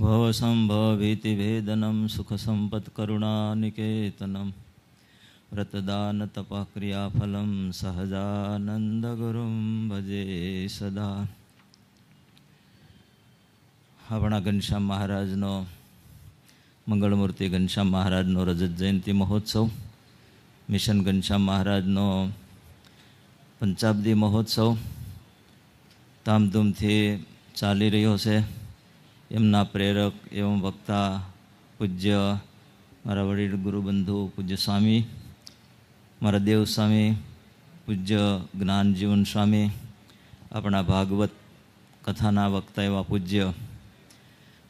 કરુણા भवसम्भवभीतिभेदनं सुखसम्पत्करुणानिकेतनं व्रतदानतपक्रियाफलं સહજાનંદગુરું ભજે સદા આપણા ઘનશ્યામ મહારાજનો મંગળમૂર્તિ ઘનશ્યામ મહારાજનો રજત જયંતિ મહોત્સવ મિશન ઘનશ્યામ મહારાજનો પંચાબ્દી મહોત્સવ ધામધૂમથી ચાલી રહ્યો છે એમના પ્રેરક એવં વક્તા પૂજ્ય મારા વડીલ ગુરુબંધુ પૂજ્ય સ્વામી મારા દેવ સ્વામી પૂજ્ય જ્ઞાન જીવન સ્વામી આપણા ભાગવત કથાના વક્તા એવા પૂજ્ય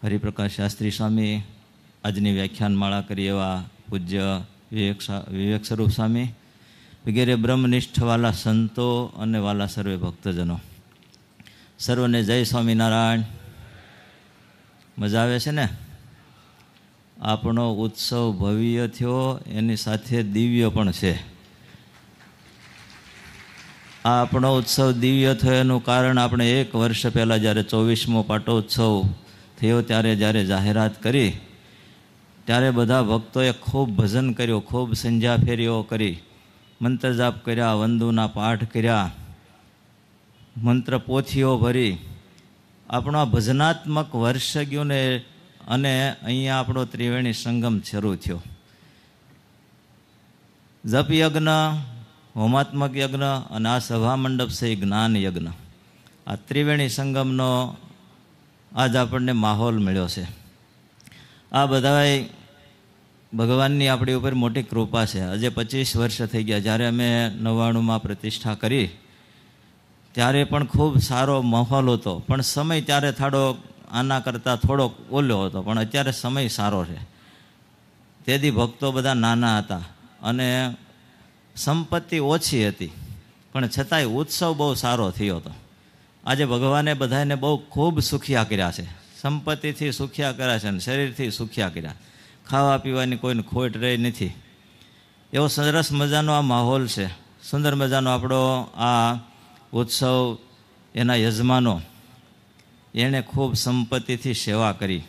હરિપ્રકાશ શાસ્ત્રી સ્વામી આજની વ્યાખ્યાનમાળા કરી એવા પૂજ્ય વિવેક વિવેક સ્વરૂપ સ્વામી વગેરે બ્રહ્મનિષ્ઠ વાલા સંતો અને વાલા સર્વે ભક્તજનો સર્વને જય સ્વામિનારાયણ મજા આવે છે ને આપણો ઉત્સવ ભવ્ય થયો એની સાથે દિવ્ય પણ છે આ આપણો ઉત્સવ દિવ્ય થયો એનું કારણ આપણે એક વર્ષ પહેલાં જ્યારે ચોવીસમો પાટોત્સવ થયો ત્યારે જ્યારે જાહેરાત કરી ત્યારે બધા ભક્તોએ ખૂબ ભજન કર્યો ખૂબ સંજા ફેરીઓ કરી મંત્ર જાપ કર્યા વંદુના પાઠ કર્યા મંત્ર પોથીઓ ભરી આપણો ભજનાત્મક વર્ષ ગયું ને અને અહીંયા આપણો ત્રિવેણી સંગમ શરૂ થયો જપ યજ્ઞ હોમાત્મક યજ્ઞ અને આ સભા મંડપ છે જ્ઞાન યજ્ઞ આ ત્રિવેણી સંગમનો આજ આપણને માહોલ મળ્યો છે આ બધાએ ભગવાનની આપણી ઉપર મોટી કૃપા છે આજે પચીસ વર્ષ થઈ ગયા જ્યારે અમે નવ્વાણુંમાં પ્રતિષ્ઠા કરી ત્યારે પણ ખૂબ સારો માહોલ હતો પણ સમય ત્યારે થાડો આના કરતાં થોડોક ઓલ્યો હતો પણ અત્યારે સમય સારો છે તેથી ભક્તો બધા નાના હતા અને સંપત્તિ ઓછી હતી પણ છતાંય ઉત્સવ બહુ સારો થયો હતો આજે ભગવાને બધાને બહુ ખૂબ સુખિયા કર્યા છે સંપત્તિથી સુખિયા કર્યા છે અને શરીરથી સુખિયા કર્યા ખાવા પીવાની કોઈને ખોટ રહી નથી એવો સરસ મજાનો આ માહોલ છે સુંદર મજાનો આપણો આ ઉત્સવ એના યજમાનો એણે ખૂબ સંપત્તિથી સેવા કરી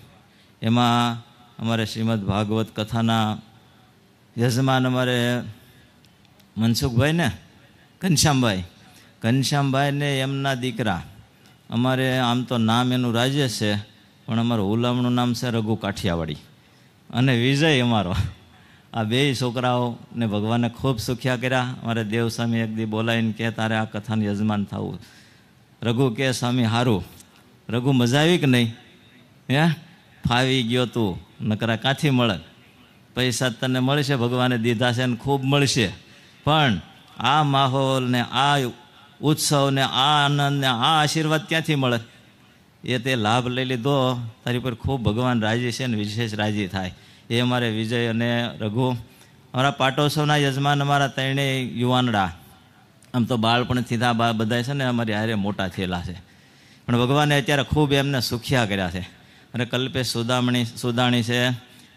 એમાં અમારે શ્રીમદ્ ભાગવત કથાના યજમાન અમારે મનસુખભાઈ ને ઘનશ્યામભાઈ ઘનશ્યામભાઈને એમના દીકરા અમારે આમ તો નામ એનું રાજ્ય છે પણ અમારું ઉલામણું નામ છે રઘુ કાઠિયાવાડી અને વિજય અમારો આ બેય છોકરાઓને ભગવાને ખૂબ સુખ્યા કર્યા મારે દેવ સ્વામી એક દી બોલાવીને કે તારે આ કથાનું યજમાન થવું રઘુ કે સ્વામી હારું રઘુ મજા આવી કે નહીં હે ફાવી ગયો તું નકરા કાંથી મળે પૈસા તને મળશે ભગવાને દીધા છે ને ખૂબ મળશે પણ આ માહોલને આ ઉત્સવને આ આનંદને આ આશીર્વાદ ક્યાંથી મળે એ તે લાભ લઈ લીધો તારી પર ખૂબ ભગવાન રાજી છે ને વિશેષ રાજી થાય એ અમારે વિજય અને રઘુ અમારા પાટોત્સવના યજમાન અમારા ત્રણેય યુવાનડા આમ તો બાળપણથી આ બધા છે ને અમારી હારે મોટા થયેલા છે પણ ભગવાને અત્યારે ખૂબ એમને સુખિયા કર્યા છે અને કલ્પેશ સુદામણી સુદાણી છે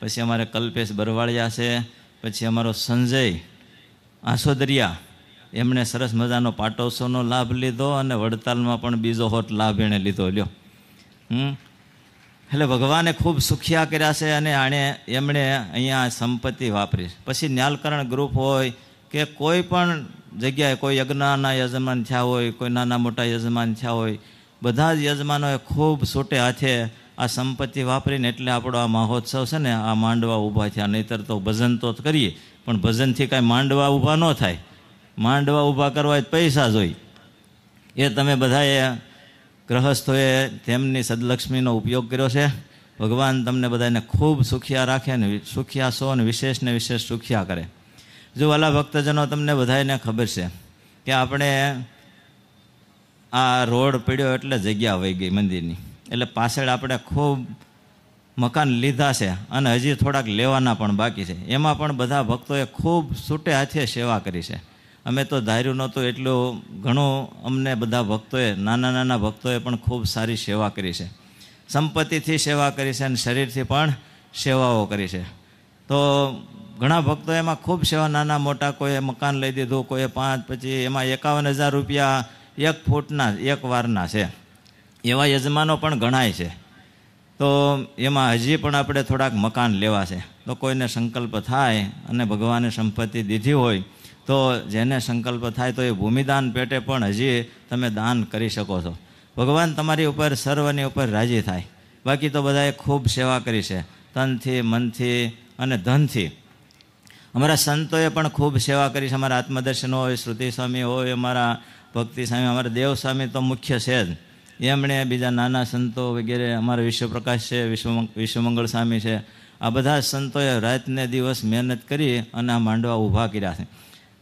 પછી અમારે કલ્પેશ બરવાળિયા છે પછી અમારો સંજય આસોદરિયા એમણે સરસ મજાનો પાટોત્સવનો લાભ લીધો અને વડતાલમાં પણ બીજો હોટ લાભ એણે લીધો લ્યો હમ એટલે ભગવાને ખૂબ સુખિયા કર્યા છે અને આણે એમણે અહીંયા સંપત્તિ વાપરી પછી ન્યાલકરણ ગ્રુપ હોય કે કોઈ પણ જગ્યાએ કોઈ યજ્ઞના યજમાન થયા હોય કોઈ નાના મોટા યજમાન થયા હોય બધા જ યજમાનોએ ખૂબ છૂટે હાથે આ સંપત્તિ વાપરીને એટલે આપણો આ મહોત્સવ છે ને આ માંડવા ઊભા થયા નહીંતર તો ભજન તો જ કરીએ પણ ભજનથી કાંઈ માંડવા ઊભા ન થાય માંડવા ઊભા કરવા પૈસા જોઈ એ તમે બધાએ ગ્રહસ્થોએ તેમની સદલક્ષ્મીનો ઉપયોગ કર્યો છે ભગવાન તમને બધાને ખૂબ સુખિયા રાખે ને સુખિયા સો અને વિશેષને વિશેષ સુખિયા કરે જો વાલા ભક્તજનો તમને બધાને ખબર છે કે આપણે આ રોડ પડ્યો એટલે જગ્યા વહી ગઈ મંદિરની એટલે પાછળ આપણે ખૂબ મકાન લીધા છે અને હજી થોડાક લેવાના પણ બાકી છે એમાં પણ બધા ભક્તોએ ખૂબ છૂટે હાથે સેવા કરી છે અમે તો ધાર્યું નહોતું એટલું ઘણું અમને બધા ભક્તોએ નાના નાના ભક્તોએ પણ ખૂબ સારી સેવા કરી છે સંપત્તિથી સેવા કરી છે અને શરીરથી પણ સેવાઓ કરી છે તો ઘણા ભક્તો એમાં ખૂબ સેવા નાના મોટા કોઈએ મકાન લઈ દીધું કોઈએ પાંચ પછી એમાં એકાવન હજાર રૂપિયા એક ફૂટના એક વારના છે એવા યજમાનો પણ ગણાય છે તો એમાં હજી પણ આપણે થોડાક મકાન લેવા છે તો કોઈને સંકલ્પ થાય અને ભગવાને સંપત્તિ દીધી હોય તો જેને સંકલ્પ થાય તો એ ભૂમિદાન પેટે પણ હજી તમે દાન કરી શકો છો ભગવાન તમારી ઉપર સર્વની ઉપર રાજી થાય બાકી તો બધાએ ખૂબ સેવા કરી છે તનથી મનથી અને ધનથી અમારા સંતોએ પણ ખૂબ સેવા કરી છે અમારા આત્મદર્શન હોય શ્રુતિ સ્વામી હોય અમારા ભક્તિ સ્વામી અમારા દેવસ્વામી તો મુખ્ય છે જ એમણે બીજા નાના સંતો વગેરે અમારા વિશ્વપ્રકાશ છે વિશ્વ વિશ્વમંગળ સ્વામી છે આ બધા સંતોએ રાતને દિવસ મહેનત કરી અને આ માંડવા ઊભા કર્યા છે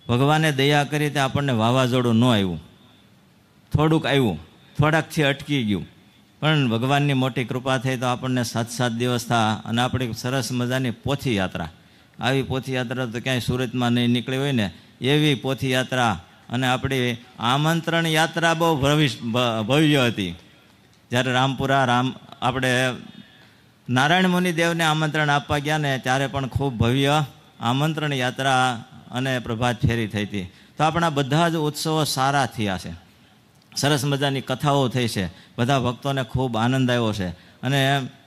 ભગવાને દયા કરી તે આપણને વાવાઝોડું ન આવ્યું થોડુંક આવ્યું થોડાકથી અટકી ગયું પણ ભગવાનની મોટી કૃપા થઈ તો આપણને સાત સાત દિવસ થા અને આપણી સરસ મજાની પોથી યાત્રા આવી પોથી યાત્રા તો ક્યાંય સુરતમાં નહીં નીકળી હોય ને એવી પોથી યાત્રા અને આપણી આમંત્રણ યાત્રા બહુ ભવ્ય હતી જ્યારે રામપુરા રામ આપણે નારાયણ મુનિ દેવને આમંત્રણ આપવા ગયા ને ત્યારે પણ ખૂબ ભવ્ય આમંત્રણ યાત્રા અને પ્રભાત ફેરી થઈ હતી તો આપણા બધા જ ઉત્સવો સારા થયા છે સરસ મજાની કથાઓ થઈ છે બધા ભક્તોને ખૂબ આનંદ આવ્યો છે અને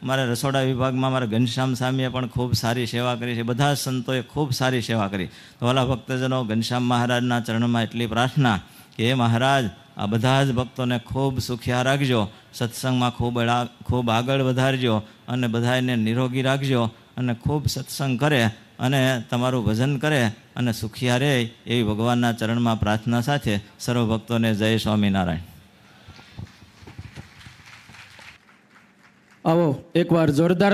મારા રસોડા વિભાગમાં મારા ઘનશ્યામ સ્વામીએ પણ ખૂબ સારી સેવા કરી છે બધા સંતોએ ખૂબ સારી સેવા કરી તો ઓલા ભક્તજનો ઘનશ્યામ મહારાજના ચરણમાં એટલી પ્રાર્થના કે મહારાજ આ બધા જ ભક્તોને ખૂબ સુખ્યા રાખજો સત્સંગમાં ખૂબ ખૂબ આગળ વધારજો અને બધાને નિરોગી રાખજો અને ખૂબ સત્સંગ કરે અને તમારું ભજન કરે અને સુખિયા રહે એવી ભગવાનના ચરણમાં પ્રાર્થના સાથે સર્વ ભક્તોને જય સ્વામિનારાયણ આવો એકવાર જોરદાર